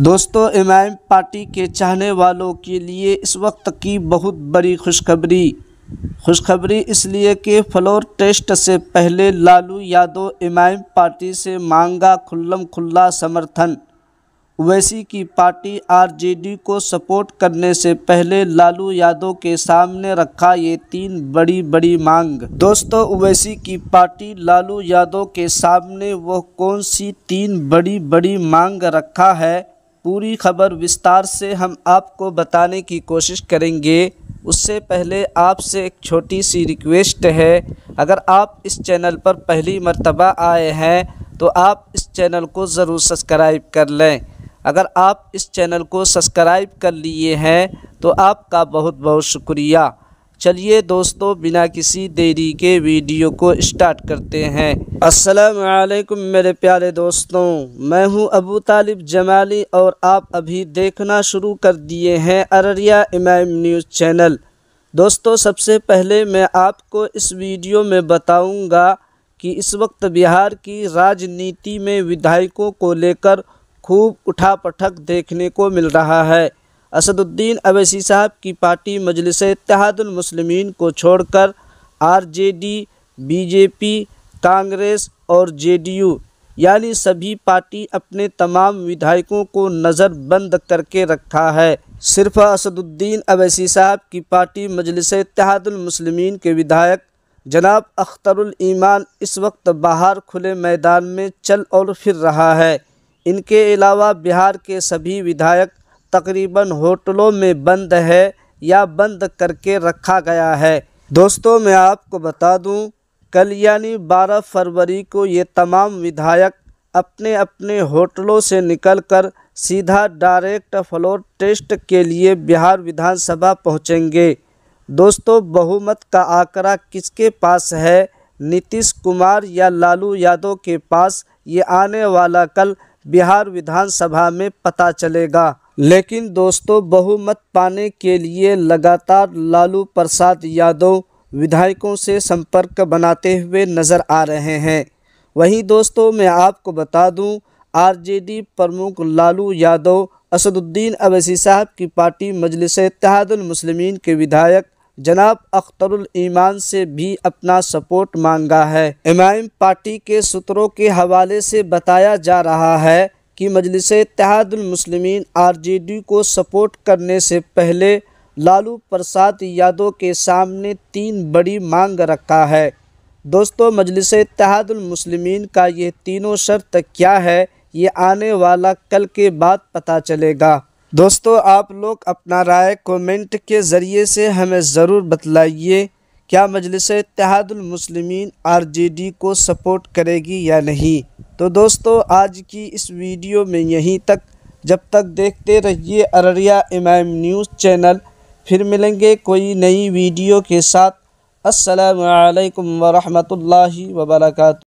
दोस्तों M party के चाहने वालों के लिए इस वक्त की बहुत बड़ी खुशखबरी खुशखबरी इसलिए कि फ्लोर टेस्ट से पहले लालू यादव एम पार्टी से मांगा खुल्लम खुल्ला समर्थन वैसी की पार्टी आरजेडी को सपोर्ट करने से पहले लालू यादव के सामने रखा ये तीन बड़ी बड़ी मांग दोस्तों वैसी की पार्टी लालू यादव के सामने वह कौन सी तीन बड़ी बड़ी मांग रखा है पूरी खबर विस्तार से हम आपको बताने की कोशिश करेंगे उससे पहले आपसे एक छोटी सी रिक्वेस्ट है अगर आप इस चैनल पर पहली मर्तबा आए हैं तो आप इस चैनल को ज़रूर सब्सक्राइब कर लें अगर आप इस चैनल को सब्सक्राइब कर लिए हैं तो आपका बहुत बहुत शुक्रिया चलिए दोस्तों बिना किसी देरी के वीडियो को स्टार्ट करते हैं अस्सलाम वालेकुम मेरे प्यारे दोस्तों मैं हूं अबू तालिब जमाली और आप अभी देखना शुरू कर दिए हैं अररिया इमाम न्यूज़ चैनल दोस्तों सबसे पहले मैं आपको इस वीडियो में बताऊंगा कि इस वक्त बिहार की राजनीति में विधायकों को लेकर खूब उठा पटक देखने को मिल रहा है असदुद्दीन अवैसी साहब की पार्टी मजलिस मुस्लिमीन को छोड़कर आरजेडी, बीजेपी कांग्रेस और जेडीयू यानी सभी पार्टी अपने तमाम विधायकों को नज़रबंद करके रखा है सिर्फ असदुद्दीन अवैसी साहब की पार्टी मजलिस मुस्लिमीन के विधायक जनाब अख्तरुल ईमान इस वक्त बाहर खुले मैदान में चल और फिर रहा है इनके अलावा बिहार के सभी विधायक तकरीबन होटलों में बंद है या बंद करके रखा गया है दोस्तों मैं आपको बता दूं कल यानी 12 फरवरी को ये तमाम विधायक अपने अपने होटलों से निकलकर सीधा डायरेक्ट फ्लोर टेस्ट के लिए बिहार विधानसभा पहुंचेंगे दोस्तों बहुमत का आंकड़ा किसके पास है नीतीश कुमार या लालू यादव के पास ये आने वाला कल बिहार विधानसभा में पता चलेगा लेकिन दोस्तों बहुमत पाने के लिए लगातार लालू प्रसाद यादव विधायकों से संपर्क बनाते हुए नज़र आ रहे हैं वहीं दोस्तों मैं आपको बता दूं आरजेडी प्रमुख लालू यादव असदुद्दीन अवैसी साहब की पार्टी मजलिस मुस्लिमीन के विधायक जनाब अख्तरुल ईमान से भी अपना सपोर्ट मांगा है एमआईएम पार्टी के सूत्रों के हवाले से बताया जा रहा है कि मजलिस इतिहादमसलिमिन आरजेडी को सपोर्ट करने से पहले लालू प्रसाद यादव के सामने तीन बड़ी मांग रखा है दोस्तों मजलिस इतिहादमसलिमिन का ये तीनों शर्त क्या है ये आने वाला कल के बाद पता चलेगा दोस्तों आप लोग अपना राय कमेंट के ज़रिए से हमें ज़रूर बतलाइए क्या मजलिस इतिहादमसलिमिन आरजेडी को सपोर्ट करेगी या नहीं तो दोस्तों आज की इस वीडियो में यहीं तक जब तक देखते रहिए अररिया एमएम न्यूज़ चैनल फिर मिलेंगे कोई नई वीडियो के साथ असलकम वरहमल वर्का